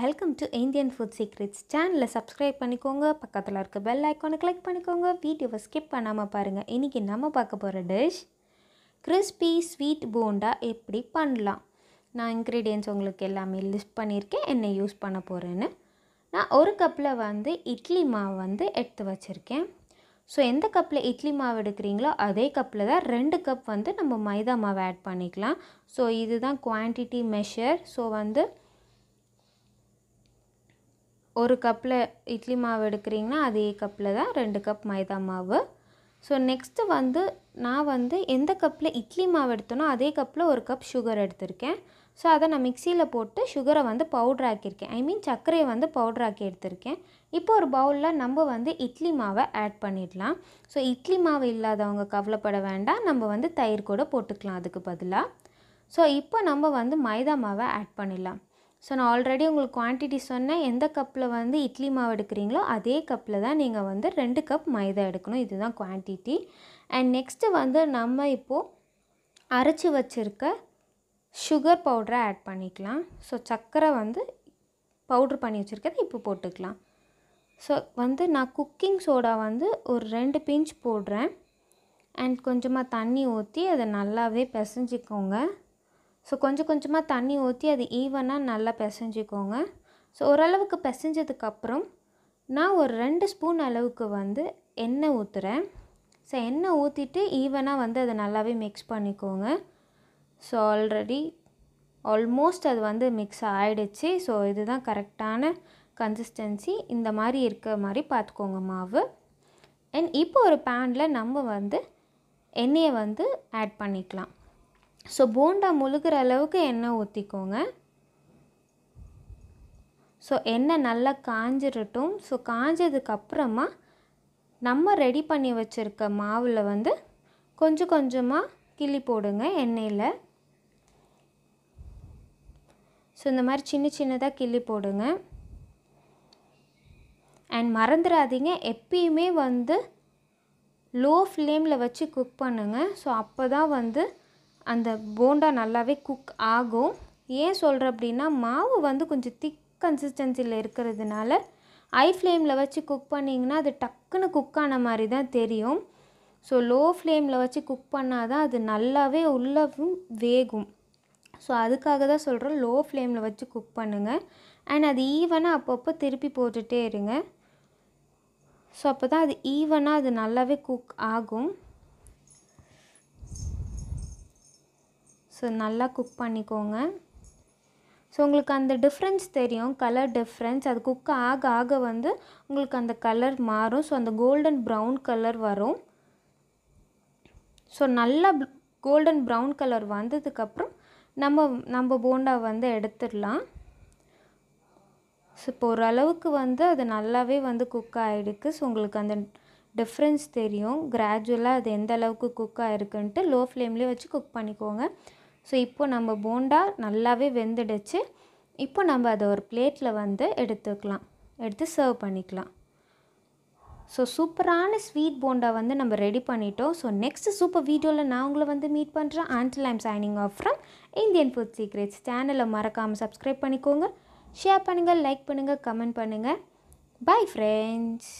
welcome to Indian food secrets சேனலில் subscribe பண்ணிக்கோங்க பக்கத்தில் இருக்க பெல் ஐக்கானை கிளிக் பண்ணிக்கோங்க வீடியோவை ஸ்கிப் பண்ணாமல் பாருங்கள் இன்றைக்கி நம்ம பார்க்க போகிற டிஷ் கிறிஸ்பி ஸ்வீட் போண்டா எப்படி பண்ணலாம் நான் இன்க்ரீடியன்ஸ் உங்களுக்கு எல்லாமே லிஸ்ட் பண்ணியிருக்கேன் என்ன யூஸ் பண்ண போகிறேன்னு நான் ஒரு கப்பில் வந்து இட்லி மாவு வந்து எடுத்து வச்சுருக்கேன் ஸோ எந்த கப்பில் இட்லி மாவு எடுக்கிறீங்களோ அதே கப்பில் தான் ரெண்டு கப் வந்து நம்ம மைதா மாவு ஆட் பண்ணிக்கலாம் ஸோ இதுதான் குவான்டிட்டி மெஷர் ஸோ வந்து ஒரு கப்பில் இட்லி மாவு எடுக்கிறீங்கன்னா அதே கப்பில் தான் ரெண்டு கப் மைதா மாவு ஸோ நெக்ஸ்ட்டு வந்து நான் வந்து எந்த கப்பில் இட்லி மாவு எடுத்தனோ அதே கப்பில் ஒரு கப் சுகர் எடுத்திருக்கேன் ஸோ அதை நான் மிக்சியில் போட்டு சுகரை வந்து பவுடர் ஆக்கியிருக்கேன் ஐ மீன் சர்க்கரையை வந்து பவுடர் ஆக்கி எடுத்திருக்கேன் இப்போ ஒரு பவுலில் நம்ம வந்து இட்லி மாவை ஆட் பண்ணிடலாம் ஸோ இட்லி மாவு இல்லாதவங்க கவலைப்பட வேண்டாம் நம்ம வந்து தயிர் கூட போட்டுக்கலாம் அதுக்கு பதிலாக ஸோ இப்போ நம்ம வந்து மைதா மாவை ஆட் பண்ணிடலாம் ஸோ நான் ஆல்ரெடி உங்களுக்கு குவான்டிட்டி சொன்னேன் எந்த கப்பில் வந்து இட்லி மாவு எடுக்கிறீங்களோ அதே கப்பில் தான் நீங்கள் வந்து ரெண்டு கப் மைதா எடுக்கணும் இதுதான் குவான்டிட்டி அண்ட் நெக்ஸ்ட்டு வந்து நம்ம இப்போது அரைச்சி வச்சுருக்க சுகர் பவுடரை ஆட் பண்ணிக்கலாம் ஸோ சர்க்கரை வந்து பவுட்ரு பண்ணி வச்சுருக்கதை இப்போ போட்டுக்கலாம் ஸோ வந்து நான் குக்கிங் சோடா வந்து ஒரு ரெண்டு பிஞ்ச் போடுறேன் அண்ட் கொஞ்சமாக தண்ணி ஊற்றி அதை நல்லாவே பிசைஞ்சிக்கோங்க ஸோ கொஞ்சம் கொஞ்சமாக தண்ணி ஊற்றி அது ஈவனாக நல்லா பிசைஞ்சிக்கோங்க ஸோ ஓரளவுக்கு பிசைஞ்சதுக்கப்புறம் நான் ஒரு ரெண்டு ஸ்பூன் அளவுக்கு வந்து எண்ணெய் ஊற்றுறேன் ஸோ எண்ணெய் ஊற்றிட்டு ஈவனாக வந்து அதை நல்லாவே மிக்ஸ் பண்ணிக்கோங்க ஸோ ஆல்ரெடி ஆல்மோஸ்ட் அது வந்து மிக்ஸ் ஆகிடுச்சு ஸோ இதுதான் கரெக்டான கன்சிஸ்டன்சி இந்த மாதிரி இருக்கிற மாதிரி பார்த்துக்கோங்க மாவு அண்ட் இப்போ ஒரு பேனில் நம்ம வந்து எண்ணெயை வந்து ஆட் பண்ணிக்கலாம் ஸோ போண்டா முழுகிற அளவுக்கு எண்ணெய் ஊற்றிக்கோங்க ஸோ எண்ணெய் நல்லா காஞ்சிடட்டும் ஸோ காஞ்சதுக்கப்புறமா நம்ம ரெடி பண்ணி வச்சுருக்க மாவில் வந்து கொஞ்சம் கொஞ்சமாக கிள்ளி போடுங்க எண்ணெயில் ஸோ இந்த மாதிரி சின்ன சின்னதாக கிள்ளி போடுங்க அண்ட் மறந்துடாதீங்க எப்பயுமே வந்து லோ ஃப்ளேமில் வச்சு குக் பண்ணுங்கள் ஸோ அப்போ தான் வந்து அந்த போண்டா நல்லாவே குக் ஆகும் ஏன் சொல்கிறேன் அப்படின்னா மாவு வந்து கொஞ்சம் திக் கன்சிஸ்டன்சியில் இருக்கிறதுனால ஐ ஃப்ளேமில் வச்சு குக் பண்ணிங்கன்னா அது டக்குன்னு குக் ஆன மாதிரி தான் தெரியும் ஸோ லோ ஃப்ளேமில் வச்சு குக் பண்ணால் தான் அது நல்லாவே உள்ளவும் வேகும் ஸோ அதுக்காக தான் சொல்கிறோம் லோ ஃப்ளேமில் வச்சு குக் பண்ணுங்கள் அண்ட் அது ஈவனாக அப்பப்போ திருப்பி போட்டுகிட்டே இருங்க ஸோ அப்போ தான் அது ஈவனாக அது நல்லாவே குக் ஆகும் ஸோ நல்லா குக் பண்ணிக்கோங்க ஸோ உங்களுக்கு அந்த டிஃப்ரென்ஸ் தெரியும் கலர் டிஃப்ரென்ஸ் அது குக் ஆக ஆக வந்து உங்களுக்கு அந்த கலர் மாறும் ஸோ அந்த கோல்டன் ப்ரௌன் கலர் வரும் ஸோ நல்லா கோல்டன் ப்ரௌன் கலர் வந்ததுக்கப்புறம் நம்ம நம்ம போண்டா வந்து எடுத்துடலாம் ஸோ இப்போ ஓரளவுக்கு வந்து அது நல்லாவே வந்து குக் ஆகிடுக்கு ஸோ உங்களுக்கு அந்த டிஃப்ரென்ஸ் தெரியும் கிராஜுவலாக அது எந்த அளவுக்கு குக் ஆகிருக்குன்ட்டு லோ ஃப்ளேம்லேயே வச்சு குக் பண்ணிக்கோங்க ஸோ இப்போ நம்ம போண்டா நல்லாவே வெந்துடுச்சு இப்போ நம்ம அதை ஒரு பிளேட்டில் வந்து எடுத்துக்கலாம் எடுத்து சர்வ் பண்ணிக்கலாம் ஸோ சூப்பரான ஸ்வீட் போண்டா வந்து நம்ம ரெடி பண்ணிட்டோம் ஸோ நெக்ஸ்ட் சூப்பர் வீடியோவில் நான் உங்களை வந்து மீட் பண்ணுறேன் until I'm signing off from Indian food secrets சேனலை மறக்காமல் சப்ஸ்கிரைப் பண்ணிக்கோங்க ஷேர் பண்ணுங்கள் லைக் பண்ணுங்கள் கமெண்ட் பண்ணுங்கள் பாய் ஃப்ரெண்ட்ஸ்